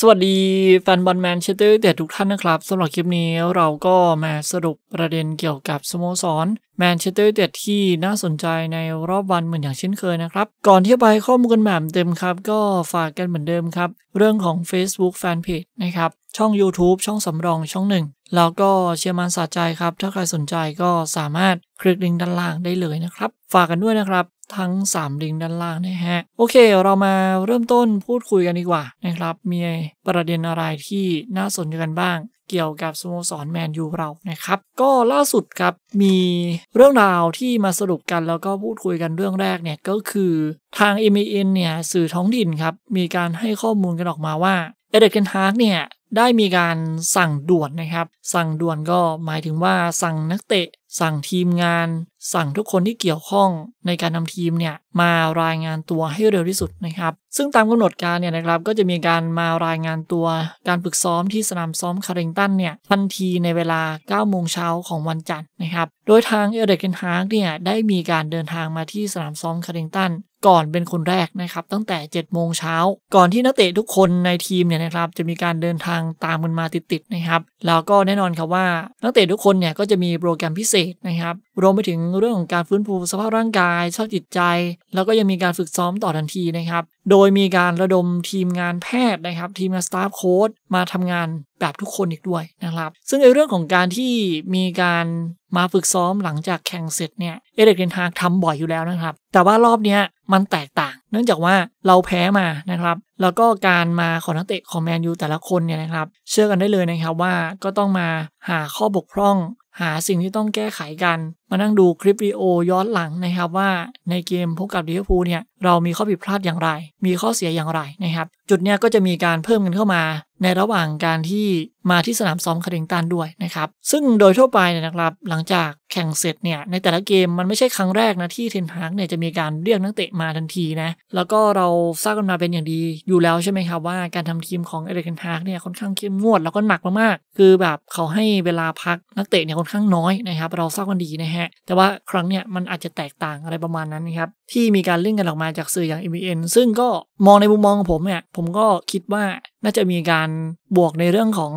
สวัสดีแฟนบอลแมนเชสเตอร์เดดทุกท่านนะครับสำหรับคลิปนี้เราก็มาสรุปประเด็นเกี่ยวกับสโมสร แมนเชสเตอร์เดดที่น่าสนใจในรอบวันเหมือนอย่างเช่นเคยนะครับ ก่อนที่จะไปข้อมูลกันแบบเต็มครับก็ฝากกันเหมือนเดิมครับ เรื่องของ Facebook Fanpage นะครับ ช่อง YouTube ช่องสำรองช่องหนึ่งแล้วก็เชียร์มันสะใจครับ ถ้าใครสนใจก็สามารถคลิกลิงก์ด้านล่างได้เลยนะครับ ฝากกันด้วยนะครับทั้ง3ลิงก์ด้านล่างนะฮะ โอเค เรามาเริ่มต้นพูดคุยกันดีกว่านะครับ มีประเด็นอะไรที่น่าสนใจกันบ้าง เกี่ยวกับสโมสรแมนยูเรานะครับ ก็ล่าสุดครับมีเรื่องราวที่มาสรุปกันแล้วก็พูดคุยกันเรื่องแรกเนี่ยก็คือทาง m อ n เนี่ยสื่อท้องถิ่นครับมีการให้ข้อมูลกันออกมาว่าเอเดนฮาร์กเนี่ยได้มีการสั่งด่วนนะครับ สั่งด่วนก็หมายถึงว่าสั่งนักเตะ สั่งทีมงาน สั่งทุกคนที่เกี่ยวข้อง ในการนำทีมเนี่ยมารายงานตัวให้เร็วที่สุดนะครับ ซึ่งตามกำหนดการเนี่ยนะครับก็จะมีการมารายงานตัวการฝึกซ้อมที่สนามซ้อมคาริงตันเนี่ยทันทีในเวลา9โมงเช้าของวันจันทร์นะครับ โดยทางเอเดรกเกนฮาร์กเนี่ยได้มีการเดินทางมาที่สนามซ้อมคาริงตันก่อนเป็นคนแรกนะครับ ตั้งแต่7จ็ดโมงเช้าก่อนที่นักเตะทุกคนในทีมเนี่ยนะครับ จะมีการเดินทางตามกันมาติดๆนะครับแล้วก็แน่นอนครับว่านักเตะทุกคนเนี่ยก็จะมีโปรแกรมพิเศษนะครับ รวมไปถึงเรื่องของการฟื้นฟูสภาพร่างกายสภาพจิตใจ แล้วก็ยังมีการฝึกซ้อมต่อทันทีนะครับโดยมีการระดมทีมงานแพทย์นะครับ ทีมงานสตาฟโค้ดมาทำงานแบบทุกคนอีกด้วยนะครับ ซึ่งในเรื่องของการที่มีการมาฝึกซ้อมหลังจากแข่งเสร็จเนี่ยเอเดกเดนฮากทำบ่อยอยู่แล้วนะครับ แต่ว่ารอบนี้มันแตกต่าง เนื่องจากว่าเราแพ้มานะครับ แล้วก็การมาของนักเตะของแมนยูแต่ละคนเนี่ยนะครับเชื่อกันได้เลยนะครับว่าก็ต้องมาหาข้อบกพร่องหาสิ่งที่ต้องแก้ไขกันมานั่งดูคลิปวิดีโอ ย้อนหลังนะครับ ว่าในเกมพบกับลิเวอร์พูลเนี่ยเรามีข้อผิดพลาดอย่างไร มีข้อเสียอย่างไรนะครับ จุดเนี้ยก็จะมีการเพิ่มกันเข้ามา ในระหว่างการที่มาที่สนามซ้อมคาริงตันด้วยนะครับ ซึ่งโดยทั่วไปเนี่ยนะครับ หลังจากแข่งเสร็จเนี่ย ในแต่ละเกมมันไม่ใช่ครั้งแรกนะ ที่เทนฮากเนี่ยจะมีการเรียกนักเตะมาทันทีนะแล้วก็เราทราบกันมาเป็นอย่างดีอยู่แล้วใช่ไหมครับว่า การทำทีมของเอเดกเทนฮากเนี่ยค่อนข้างเข้มงวดแล้วก็หนักมากๆคือแบบเขาให้เวลาพักนักเตะเนี่ยค่อนข้างน้อยนะครับ เราทราบกันดีนะฮะฮะแต่ว่าครั้งเนี้ยมันอาจจะแตกต่างอะไรประมาณนั้นนะครับ ที่มีการเล่นกันออกมาจากสื่ออย่าง m n ซึ่งก็มองในมุมมองของผมเนี่ยผมก็คิดว่าน่าจะมีการบวกในเรื่องของ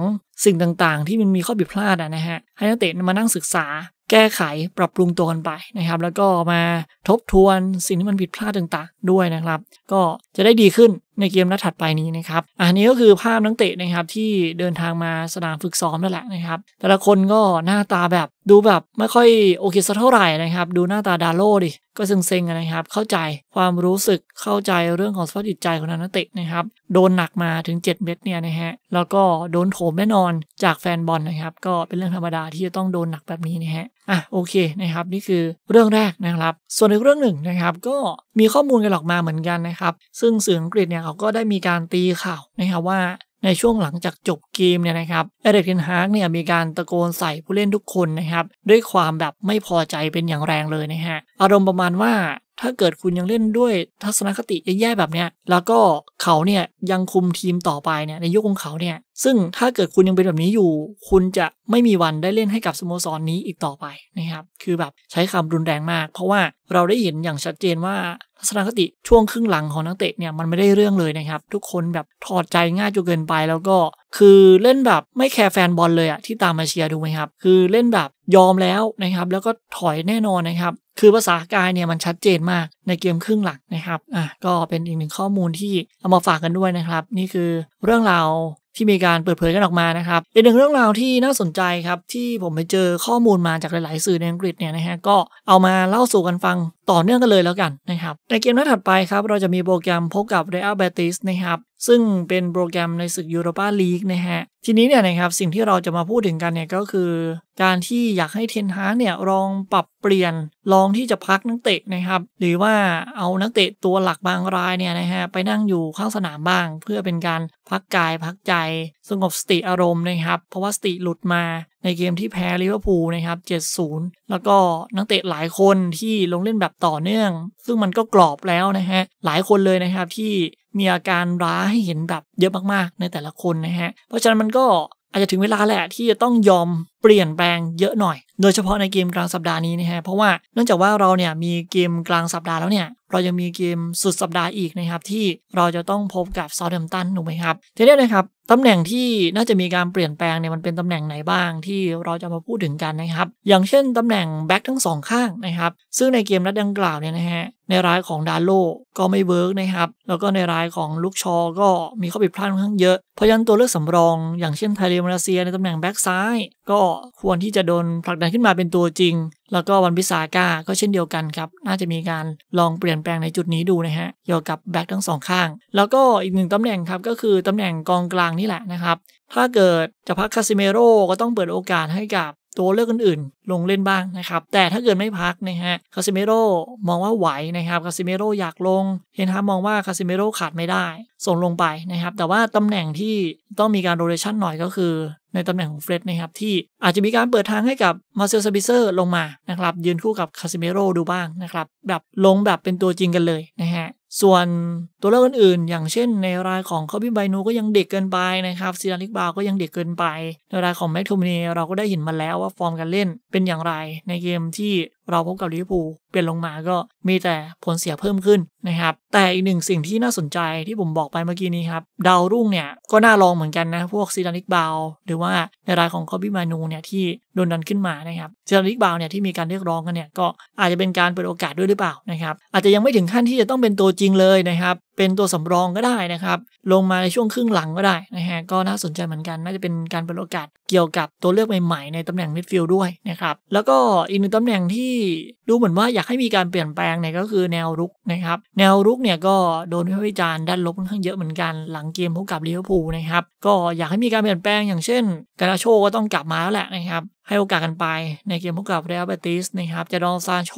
สิ่งต่างๆ ที่มันมีข้อผิดพลาดนะฮะให้นักเตะมานั่งศึกษาแก้ไขปรับปรุงตัวกันไปนะครับ แล้วก็มาทบทวนสิ่งที่มันผิดพลาดต่างๆ ด้วยนะครับ ก็จะได้ดีขึ้นในเกมนัดถัดไปนี้นะครับ อันนี้ก็คือภาพนักเตะนะครับที่เดินทางมาสนามฝึกซ้อมนั่นแหละนะครับ แต่ละคนก็หน้าตาแบบดูแบบไม่ค่อยโอเคสักเท่าไหร่นะครับ ดูหน้าตาดาโลดิ ก็เซ็งๆนะครับ เข้าใจความรู้สึก เข้าใจเรื่องของสภาพจิตใจของนักเตะนะครับ โดนหนักมาถึง 7 เม็ดเนี่ยนะฮะ แล้วก็โดนโถมแน่นอน จากแฟนบอลนะครับ ก็เป็นเรื่องธรรมดาที่จะต้องโดนหนักแบบนี้นะฮะ อ่ะโอเคนะครับนี่คือเรื่องแรกนะครับ ส่วนอีกเรื่องหนึ่งนะครับก็มีข้อมูลกันออกมาเหมือนกันนะครับ ซึ่งสื่ออังกฤษเนี่ยเขาก็ได้มีการตีข่าวนะครับว่าในช่วงหลังจากจบเกมเนี่ยนะครับเอเดรียนฮากเนี่ยมีการตะโกนใส่ผู้เล่นทุกคนนะครับ ด้วยความแบบไม่พอใจเป็นอย่างแรงเลยนะฮะ อารมณ์ประมาณว่าถ้าเกิดคุณยังเล่นด้วยทัศนคติแย่ๆแบบเนี้ยแล้วก็เขาเนี่ยยังคุมทีมต่อไปเนี่ยในยุคของเขาเนี่ย ซึ่งถ้าเกิดคุณยังเป็นแบบนี้อยู่ คุณจะไม่มีวันได้เล่นให้กับสโมสรนนี้อีกต่อไปนะครับ คือแบบใช้คำรุนแรงมาก เพราะว่าเราได้เห็นอย่างชัดเจนว่าทัศนคติช่วงครึ่งหลังของนักเตะเนี่ยมันไม่ได้เรื่องเลยนะครับ ทุกคนแบบถอดใจง่ายจนเกินไปแล้วก็คือเล่นแบบไม่แคร์แฟนบอลเลยอะที่ตามมาเชียร์ดูไหมครับ คือเล่นแบบยอมแล้วนะครับ แล้วก็ถอยแน่นอนนะครับคือภาษากายเนี่ยมันชัดเจนมากในเกมครึ่งหลักนะครับ อ่ะ ก็เป็นอีกหนึ่งข้อมูลที่เอามาฝากกันด้วยนะครับ นี่คือเรื่องราวที่มีการเปิดเผยกันออกมานะครับอีกหนึ่งเรื่องราวที่น่าสนใจครับ ที่ผมไปเจอข้อมูลมาจากหลายๆ สื่อในอังกฤษเนี่ยนะฮะ ก็เอามาเล่าสู่กันฟังต่อเนื่องกันเลยแล้วกันนะครับในเกมนัดถัดไปครับเราจะมีโปรแกรมพบกับเรอัลเบติสนะครับซึ่งเป็นโปรแกรมในศึกยูโรปาลีกนะฮะทีนี้เนี่ยนะครับสิ่งที่เราจะมาพูดถึงกันเนี่ยก็คือ การที่อยากให้เทนฮาเนี่ยลองปรับเปลี่ยน ลองที่จะพักนักเตะนะครับ หรือว่าเอานักเตะตัวหลักบางรายเนี่ยนะฮะไปนั่งอยู่ข้างสนามบ้าง เพื่อเป็นการพักกายพักใจ สงบสติอารมณ์นะครับเพราะว่าสติหลุดมาในเกมที่แพ้ลิเวอร์พูลนะครับ 7-0 แล้วก็นักเตะหลายคนที่ลงเล่นแบบต่อเนื่อง ซึ่งมันก็กรอบแล้วนะฮะ หลายคนเลยนะครับที่มีอาการร้ายให้เห็นแบบเยอะมาก ๆ ในแต่ละคนนะฮะ เพราะฉะนั้นมันก็อาจจะถึงเวลาแหละที่จะต้องยอมเปลี่ยนแปลงเยอะหน่อย โดยเฉพาะในเกมกลางสัปดาห์นี้นะฮะเพราะว่าเนื่องจากว่าเราเนี่ยมีเกมกลางสัปดาห์แล้วเนี่ย เรายังมีเกมสุดสัปดาห์อีกนะครับที่เราจะต้องพบกับซาวด์มตันถูกไหมครับทีนี้นะครับตำแหน่งที่น่าจะมีการเปลี่ยนแปลงเนี่ยมันเป็นตำแหน่งไหนบ้างที่เราจะมาพูดถึงกันนะครับ อย่างเช่นตำแหน่งแบ็กทั้งสองข้างนะครับ ซึ่งในเกมนัดดังกล่าวเนี่ยนะฮะ ในร้ายของดาโลก็ไม่เวิร์กนะครับ แล้วก็ในร้ายของลูกชอก็มีข้อผิดพลาดค่อนข้างเยอะเพราะยันตัวเลือกสำรอง อย่างเช่นไทเรมาเลเซีย ในตำแหน่งแบ็กซ้ายก็ควรที่จะโดนผลักดันขึ้นมาเป็นตัวจริง แล้วก็วันพิสาก้าก็เช่นเดียวกันครับ น่าจะมีการลองเปลี่ยนแปลงในจุดนี้ดูนะฮะเกี่ยวกับแบ็กทั้งสองข้าง แล้วก็อีกหนึ่งตำแหน่งครับ ก็คือตำแหน่งกองกลางนี่แหละนะครับ ถ้าเกิดจะพักคาซิเมโร่ก็ต้องเปิดโอกาสให้กับตัวเลือกอื่นๆ ลงเล่นบ้างนะครับ แต่ถ้าเกิดไม่พักนะฮะคาซิเมโร่มองว่าไหวนะครับคาซิเมโร่อยากลงเฮนฮามองว่าคาซิเมโร่ขาดไม่ได้ส่งลงไปนะครับแต่ว่าตำแหน่งที่ต้องมีการโรเลชันหน่อยก็คือในตำแหน่งของเฟรดนะครับ ที่อาจจะมีการเปิดทางให้กับมาเซลซาบิเซอร์ลงมานะครับ ยืนคู่กับคาซิเมโรดูบ้างนะครับ แบบลงแบบเป็นตัวจริงกันเลยนะฮะส่วนตัวเลือกอื่นๆ อย่างเช่นในรายของคอบิไบนูก็ยังเด็กเกินไปนะครับซีดานิกบาวก็ยังเด็กเกินไป ในรายของแม็กทูมเนเราก็ได้เห็นมาแล้วว่าฟอร์มการเล่นเป็นอย่างไรในเกมที่เราพบกับลิเวอร์พูลเปลี่ยนลงมาก็มีแต่ผลเสียเพิ่มขึ้นนะครับแต่อีกหนึ่งสิ่งที่น่าสนใจที่ผมบอกไปเมื่อกี้นี้ครับดาวรุ่งเนี่ยก็น่าลองเหมือนกันนะพวกซีดานิกบาวหรือว่าในรายของคอบิมานูเนี่ยที่โดนดันขึ้นมานะครับซีดานิกบาวเนี่ยที่มีการเรียกร้องกันเนี่ยก็อาจจะเป็นการเปิดโอกาสด้วยหรือเปล่านะครับอาจจะยังไม่ถึงขั้นที่จะต้องเป็นตัวจริงเลยนะครับเป็นตัวสำรองก็ได้นะครับลงมาในช่วงครึ่งหลังก็ได้นะฮะก็น่าสนใจเหมือนกันน่าจะเป็นการเปิดโอกาสเกี่ยวกับตัวเลือกใหม่ๆในตำแหน่งมิดฟิลด์ด้วยนะครับแล้วก็อีกหนึ่งตำแหน่งที่ดูเหมือนว่าอยากให้มีการเปลี่ยนแปลงเนี่ยก็คือแนวรุกนะครับแนวรุกเนี่ยก็โดนวิจารณ์ด้านลบค่อนข้างเยอะเหมือนกัน หลังเกมพบกับลิเวอร์พูลนะครับก็อยากให้มีการเปลี่ยนแปลงอย่างเช่นกาลาโชก็ต้องกลับมาแล้วแหละนะครับให้โอกาสกันไป ในเกมพบกับเรอัลเบติสนะครับจะดองซานโช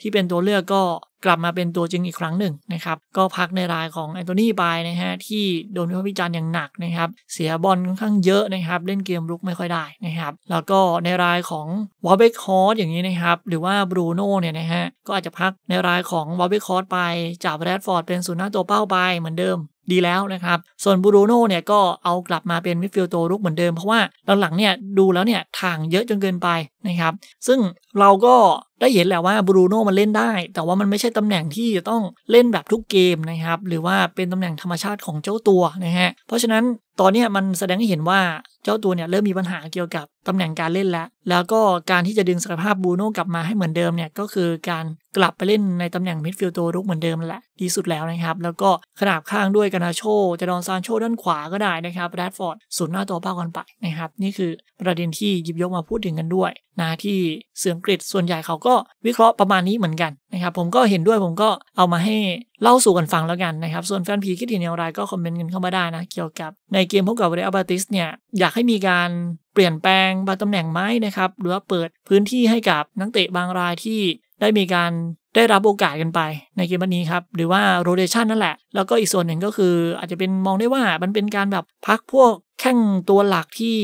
ที่เป็นตัวเลือกก็กลับมาเป็นตัวจริงอีกครั้งหนึ่งนะครับ ก็พักในรายของแอนโทนีไปนะฮะที่โดนวิพิจารณ์อย่างหนักนะครับเสียบอลค่อนข้างเยอะนะครับ เล่นเกมรุกไม่ค่อยได้นะครับ แล้วก็ในรายของวอลเบคฮอร์สอย่างนี้นะครับ หรือว่าบรูโน่เนี่ยนะฮะก็อาจจะพักในรายของวอลเบคฮอร์สไปจากแรดฟอร์ดเป็นศูนย์หน้าตัวเป้าไปเหมือนเดิมดีแล้วนะครับ ส่วนบูโรโน่เนี่ย ก็เอากลับมาเป็นมิดฟิลด์ตัวรุกเหมือนเดิมเพราะว่าหลังๆเนี่ยดูแล้วเนี่ยทางเยอะจนเกินไป นะครับ ซึ่งเราก็ได้เห็นแลลวว่าบรูโน่มันเล่นได้ แต่ว่ามันไม่ใช่ตำแหน่งที่จะต้องเล่นแบบทุกเกมนะครับหรือว่าเป็นตำแหน่งธรรมชาติของเจ้าตัวนะฮะ เพราะฉะนั้นตอนนี้มันแสดงให้เห็นว่าจ้าตัวเนี่ยเริ่มมีปัญหาเกี่ยวกับตำแหน่งการเล่นแล้ว แล้วก็การที่จะดึงศักยภาพบูโน่กลับมาให้เหมือนเดิมเนี่ยก็คือการกลับไปเล่นในตำแหน่งมิดฟิลด์ตัวรุกเหมือนเดิมแหละ ดีสุดแล้วนะครับแล้วก็ขนาบข้างด้วยกานาโชจะดอนซานโชด้านขวาก็ได้นะครับแรดฟอร์ดสุดหน้าตัวเป้ากันไปนะครับนี่คือประเด็นที่หยิบยกมาพูดถึงกันด้วยนะที่เสียงกรีฑส่วนใหญ่เขาก็วิเคราะห์ประมาณนี้เหมือนกันนะครับผมก็เห็นด้วยผมก็เอามาให้เล่าสู่กันฟังแล้วกันนะครับส่วนแฟนพีคิดเห็นอย่างไรก็คอมเมนต์กันเข้ามาได้นะเกี่ยวกับในเกมพบกับเรอัลบาติสเนี่ยอยากให้มีการเปลี่ยนแปลงบางตำแหน่งไหมนะครับ หรือว่าเปิดพื้นที่ให้กับนักเตะบางรายที่ได้มีการได้รับโอกาสกันไป ในเกมนี้ครับ หรือว่าโรเดชันนั่นแหละ แล้วก็อีกส่วนหนึ่งก็คืออาจจะเป็นมองได้ว่ามันเป็นการแบบพักพวกแข้งตัวหลักที่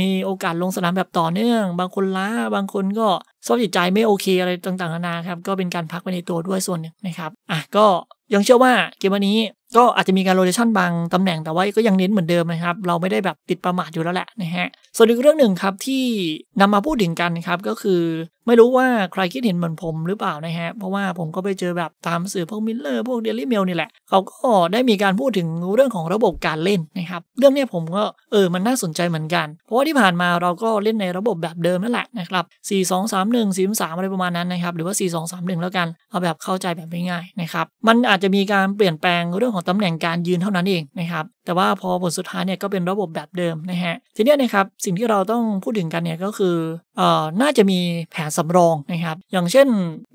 มีโอกาสลงสนามแบบต่อเนื่อง บางคนล้าบางคนก็สภาพจิตใจไม่โอเคอะไรต่าง ๆ นานาครับก็เป็นการพักไปในตัวด้วยส่วนหนึ่งนะครับอ่ะก็ยังเชื่อว่าเกมวันนี้ก็อาจจะมีการโรเตชันบางตำแหน่งแต่ว่าก็ยังเน้นเหมือนเดิมนะครับ เราไม่ได้แบบติดประมาทอยู่แล้วแหละนะฮะ ส่วนอีกเรื่องหนึ่งครับ ที่นำมาพูดถึงกันครับ ก็คือไม่รู้ว่าใครคิดเห็นเหมือนผมหรือเปล่านะฮะเพราะว่าผมก็ไปเจอแบบตามสื่อพวกมิลเลอร์พวกเดลี่เมลนี่แหละเขาก็ได้มีการพูดถึงเรื่องของระบบการเล่นนะครับเรื่องนี้ผมก็เออมันน่าสนใจเหมือนกัน เพราะว่าที่ผ่านมาเราก็เล่นในระบบแบบเดิมนั่นแหละนะครับ4 2 3 1 4 3อะไรประมาณนั้นนะครับหรือว่า 4 2 3 1 แล้วกัน เอาแบบเข้าใจแบบง่ายๆนะครับมันอาจจะมีการเปลี่ยนแปลงเรื่องของของตำแหน่งการยืนเท่านั้นเองนะครับแต่ว่าพอผลสุดท้ายเนี่ยก็เป็นระบบแบบเดิมนะฮะทีนี้นะครับสิ่งที่เราต้องพูดถึงกันเนี่ยก็คือเอ่อน่าจะมีแผนสำรองนะครับ อย่างเช่น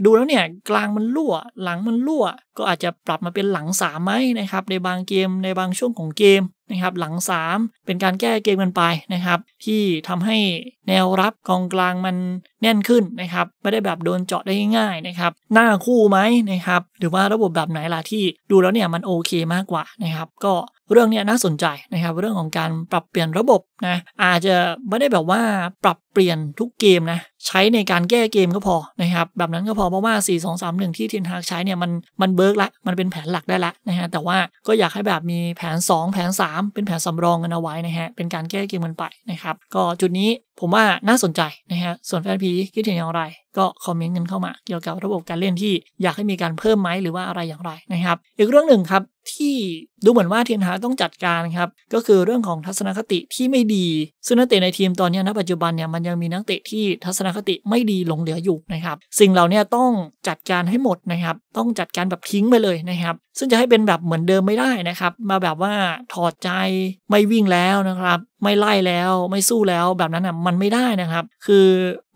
ดูแล้วเนี่ยกลางมันรั่ว หลังมันรั่ว ก็อาจจะปรับมาเป็นหลังสามไหมนะครับ ในบางเกมในบางช่วงของเกมนะครับหลัง 3 เป็นการแก้เกมกันไปนะครับ ที่ทำให้แนวรับกองกลางมันแน่นขึ้นนะครับ ไม่ได้แบบโดนเจาะได้ง่ายๆนะครับ หน้าคู่ไหมนะครับ หรือว่าระบบแบบไหนล่ะที่ดูแล้วเนี่ยมันโอเคมากกว่านะครับก็เรื่องนี้น่าสนใจนะครับเรื่องของการปรับเปลี่ยนระบบนะอาจจะไม่ได้แบบว่าปรับเปลี่ยนทุกเกมนะ ใช้ในการแก้เกมก็พอนะครับ แบบนั้นก็พอเพราะว่า 4 2 3 1 ที่ทินฮากใช้เนี่ยมันมันเบิร์กละมันเป็นแผนหลักได้ละนะฮะแต่ว่าก็อยากให้แบบมีแผน 2แผน3เป็นแผนสำรองกันเอาไว้นะฮะเป็นการแก้เกมกันไปนะครับก็จุดนี้ผมว่าน่าสนใจนะฮะ ส่วนแฟนพีคิดเห็นอย่างไรก็คอมเมนต์กันเข้ามา เกี่ยวกับระบบการเล่นที่อยากให้มีการเพิ่มไหมหรือว่าอะไรอย่างไรนะครับ อีกเรื่องหนึ่งครับ ที่ดูเหมือนว่าเทียนหาต้องจัดการครับ ก็คือเรื่องของทัศนคติที่ไม่ดีซึ่งนักเตะในทีมตอนนี้ณปัจจุบันเนี่ยมันยังมีนักเตะที่ทัศนคติไม่ดีหลงเหลืออยู่นะครับ สิ่งเหล่านี้ต้องจัดการให้หมดนะครับ ต้องจัดการแบบทิ้งไปเลยนะครับ ซึ่งจะให้เป็นแบบเหมือนเดิมไม่ได้นะครับ มาแบบว่าถอดใจไม่วิ่งแล้วนะครับ ไม่ไล่แล้วไม่สู้แล้ว แบบนั้นอ่ะมันไม่ได้นะครับ คือ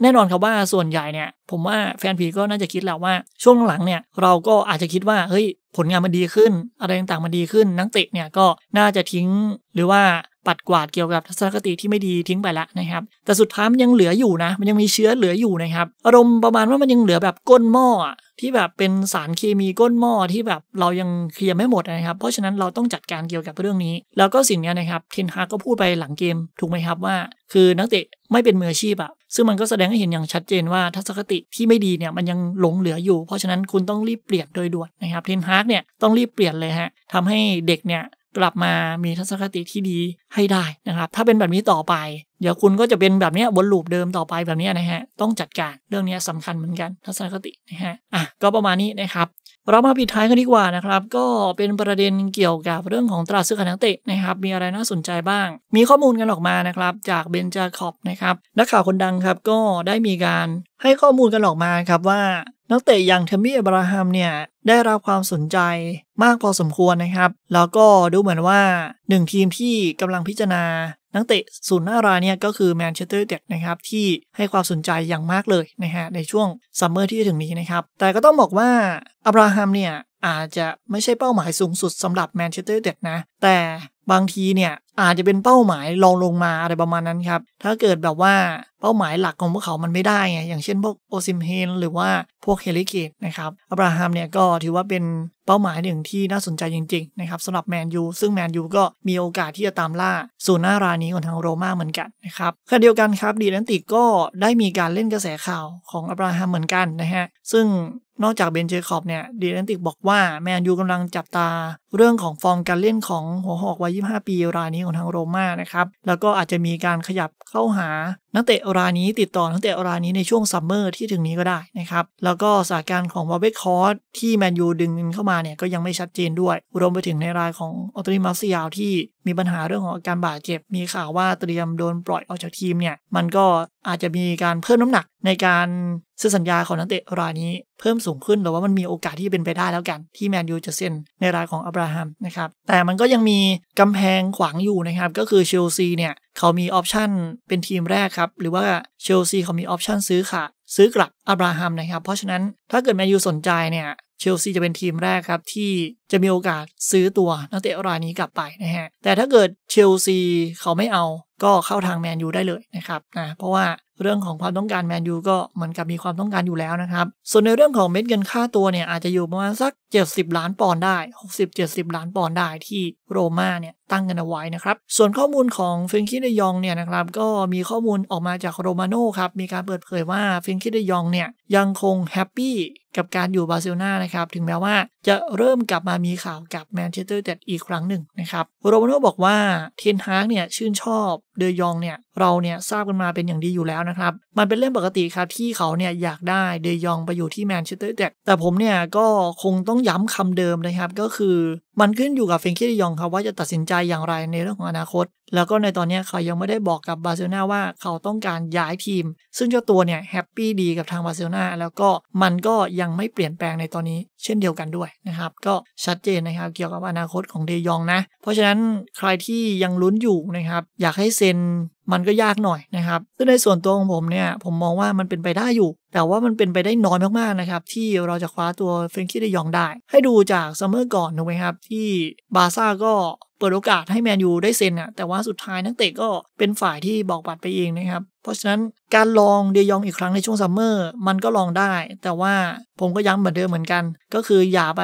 แน่นอนครับว่าส่วนใหญ่เนี่ยี่ยผมว่าแฟนผีก็น่าจะคิดแล้วว่าช่วงหลังเนี่ยเราก็อาจจะคิดว่าเฮ้ยผลงานมันดีขึ้น อะไรต่างๆมันดีขึ้น นักเตะเนี่ยก็น่าจะทิ้ง หรือว่าปัดกวาดเกี่ยวกับทัศนคติที่ไม่ดีทิ้งไปแล้วนะครับ แต่สุดท้ายมันยังเหลืออยู่นะ มันยังมีเชื้อเหลืออยู่นะครับอารมณ์ประมาณว่ามันยังเหลือแบบก้นหม้อที่แบบเป็นสารเคมีก้นหม้อที่แบบเรายังเคลียร์ไม่หมดนะครับ เพราะฉะนั้นเราต้องจัดการเกี่ยวกับเรื่องนี้แล้วก็สิ่งนี้นะครับเทนฮาก็พูดไปหลังเกมถูกไหมครับว่า คือนักเตะไม่เป็นมืออาชีพอะซึ่งมันก็แสดงให้เห็นอย่างชัดเจนว่า ทัศนคติที่ไม่ดีเนี่ยมันยังหลงเหลืออยู่ เพราะฉะนั้นคุณต้องรีบเปลี่ยนโดยด่วนนะครับเทนฮาร์กเนี่ยต้องรีบเปลี่ยนเลยฮะทำให้เด็กเนี่ยกลับมามีทัศนคติที่ดีให้ได้นะครับ ถ้าเป็นแบบนี้ต่อไป เดี๋ยวคุณก็จะเป็นแบบนี้วนลูปเดิมต่อไปแบบนี้นะฮะ ต้องจัดการเรื่องนี้สำคัญเหมือนกันทัศนคตินะฮะอ่ะก็ประมาณนี้นะครับเรามาปิดท้ายกันดีกว่านะครับ ก็เป็นประเด็นเกี่ยวกับเรื่องของตราซื้อขายนักเตะนะครับ มีอะไรน่าสนใจบ้าง มีข้อมูลกันออกมานะครับ จากเบนจาคอบนะครับนักข่าวคนดังครับ ก็ได้มีการให้ข้อมูลกันออกมาครับว่านักเตะอย่างเทมมี่อับราฮัมเนี่ยได้รับความสนใจมากพอสมควรนะครับ แล้วก็ดูเหมือนว่าหนึ่งทีมที่กำลังพิจารณานักเตะศูนย์หน้ารายเนี่ยก็คือแมนเชสเตอร์เด็กนะครับที่ให้ความสนใจอย่างมากเลยนะฮะในช่วงซัมเมอร์ที่จะถึงนี้นะครับ แต่ก็ต้องบอกว่าอับราฮัมเนี่ยอาจจะไม่ใช่เป้าหมายสูงสุดสำหรับแมนเชสเตอร์เด็กนะ แต่บางทีเนี่ยอาจจะเป็นเป้าหมายรองลงมาอะไรประมาณนั้นครับ ถ้าเกิดแบบว่าเป้าหมายหลักของพวกเขามันไม่ได้ไงอย่างเช่นพวกโอซิมเฮนหรือว่าพวกเฮลิเกตนะครับ อับราฮัมเนี่ยก็ถือว่าเป็นเป้าหมายหนึ่งที่น่าสนใจจริงๆนะครับสำหรับแมนยูซึ่งแมนยูก็มีโอกาสที่จะตามล่าสูน่ารายนี้ของทางโรม่าเหมือนกันนะครับขณะเดียวกันครับดีแลนติกก็ได้มีการเล่นกระแสข่าวของอับราฮัมเหมือนกันนะฮะซึ่งนอกจากเบนเจคอบเนี่ยดีแลนติกบอกว่าแมนยูกำลังจับตาเรื่องของฟอร์มการเล่นของหัวหอกวัย25 ปีรายนี้ี้ของทางโรม่านะครับ แล้วก็อาจจะมีการขยับเข้าหา นักเตะรายนี้ติดต่อนักเตะรายนี้ในช่วงซัมเมอร์ที่ถึงนี้ก็ได้นะครับ แล้วก็สถานการณ์ของบอบเบคคอร์สที่แมนยูดึงเข้ามาเนี่ยก็ยังไม่ชัดเจนด้วยรวมไปถึงในรายของออตริมาซิยาที่มีปัญหาเรื่องของอาการบาดเจ็บ มีข่าวว่าเตรียมโดนปล่อยออกจากทีมเนี่ย มันก็อาจจะมีการเพิ่มน้ำหนักในการซึ่งสัญญาของนักเตะรายนี้เพิ่มสูงขึ้นหรือว่ามันมีโอกาสที่เป็นไปได้แล้วกัน ที่แมนยูจะเซ็นในรายของอับราฮัมนะครับ แต่มันก็ยังมีกำแพงขวางอยู่นะครับ ก็คือเชลซีเนี่ย เขามีออปชันเป็นทีมแรกครับ หรือว่าเชลซีเขามีออปชันซื้อค่ะ ซื้อกลับอับราฮัมนะครับ เพราะฉะนั้นถ้าเกิดแมนยูสนใจ เนี่ยเชลซีจะเป็นทีมแรกครับที่จะมีโอกาสซื้อตัวนักเตะรายนี้กลับไปนะฮะแต่ถ้าเกิดเชลซีเขาไม่เอาก็เข้าทางแมนยูได้เลยนะครับนะเพราะว่าเรื่องของความต้องการแมนยูก็เหมือนกับมีความต้องการอยู่แล้วนะครับ ส่วนในเรื่องของเม็ดเงินค่าตัวเนี่ย อาจจะอยู่ประมาณสัก 70 ล้านปอนด์ได้ 60-70 ล้านปอนด์ได้ที่โรม่าเนี่ยตั้งกันเอาไว้นะครับ ส่วนข้อมูลของฟินคิดเดยองเนี่ยนะครับก็มีข้อมูลออกมาจากโรมาโน่ครับ มีการเปิดเผยว่าฟินคิดเดยองเนี่ยยังคงแฮปปี้กับการอยู่บาร์เซโลนานะครับถึงแม้ว่าจะเริ่มกลับมามีข่าวกับแมนเชสเตอร์เต่อีกครั้งหนึ่งนะครับโรมาโน่บอกว่าเทนฮากเนี่ยชื่นชอบเดยองเนี่ย เราเนี่ย ทราบกันมาเป็นอย่างดีอยู่แล้วนะครับ มันเป็นเรื่องปกติครับที่เขาเนี่ย อยากได้เดยองไปอยู่ที่แมนเชสเตอร์เดแต่ผมเนี่ย ก็คงต้องย้ำคำเดิมนะครับก็คือมันขึ้นอยู่กับเฟงคิดยองครับว่าจะตัดสินใจอย่างไรในเรื่องของอนาคต แล้วก็ในตอนนี้เขายังไม่ได้บอกกับบาร์เซโลนาว่าเขาต้องการย้ายทีม ซึ่งเจ้าตัวเนี่ยแฮปปี้ดีกับทางบาร์เซโลนาแล้วก็มันก็ยังไม่เปลี่ยนแปลงในตอนนี้เช่นเดียวกันด้วยนะครับ ก็ชัดเจนนะครับเกี่ยวกับอนาคตของเดยองนะ เพราะฉะนั้นใครที่ยังลุ้นอยู่นะครับอยากให้เซ็นมันก็ยากหน่อยนะครับ ซึ่งในส่วนตัวของผมเนี่ย ผมมองว่ามันเป็นไปได้อยู่ แต่ว่ามันเป็นไปได้น้อยมากๆนะครับ ที่เราจะคว้าตัวเฟรนกี้ได้ยองได้ ให้ดูจากซัมเมอร์ก่อนถูกไหมครับ ที่บาซ่าก็ เปิดโอกาสให้แมนยูได้เซ็นอะแต่ว่าสุดท้ายนักเตะก็เป็นฝ่ายที่บอกบัตรไปเองนะครับ เพราะฉะนั้นการลองเดยองอีกครั้งในช่วงซัมเมอร์มันก็ลองได้ แต่ว่าผมก็ย้ำเหมือนเดิมเหมือนกัน ก็คืออย่าไป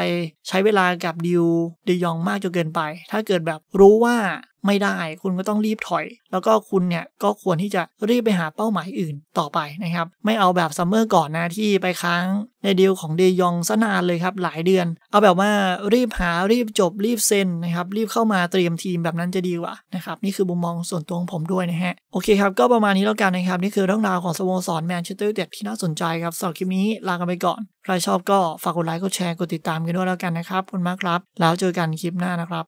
ใช้เวลากับดิวเดยองมากจนเกินไป ถ้าเกิดแบบรู้ว่าไม่ได้ คุณก็ต้องรีบถอย แล้วก็คุณเนี่ยก็ควรที่จะรีบไปหาเป้าหมายอื่นต่อไปนะครับไม่เอาแบบซัมเมอร์ก่อนนะที่ไปค้างในเดียวของเดยองซะนานเลยครับ หลายเดือน เอาแบบว่ารีบหารีบจบ รีบเซ็นนะครับรีบเข้ามาเตรียมทีมแบบนั้นจะดีกว่านะครับ นี่คือมุมมองส่วนตัวของผมด้วยนะฮะโอเคครับก็ประมาณนี้แล้วกันนะครับ นี่คือเรื่องราวของสโมสรแมนเชสเตอร์เด็ดที่น่าสนใจครับสำหรับคลิปนี้ลากันไปก่อนใครชอบก็ฝากกดไลค์กดแชร์กดติดตามกันด้วยแล้วกันนะครับคุณมากครับ แล้วเจอกันคลิปหน้านะครับ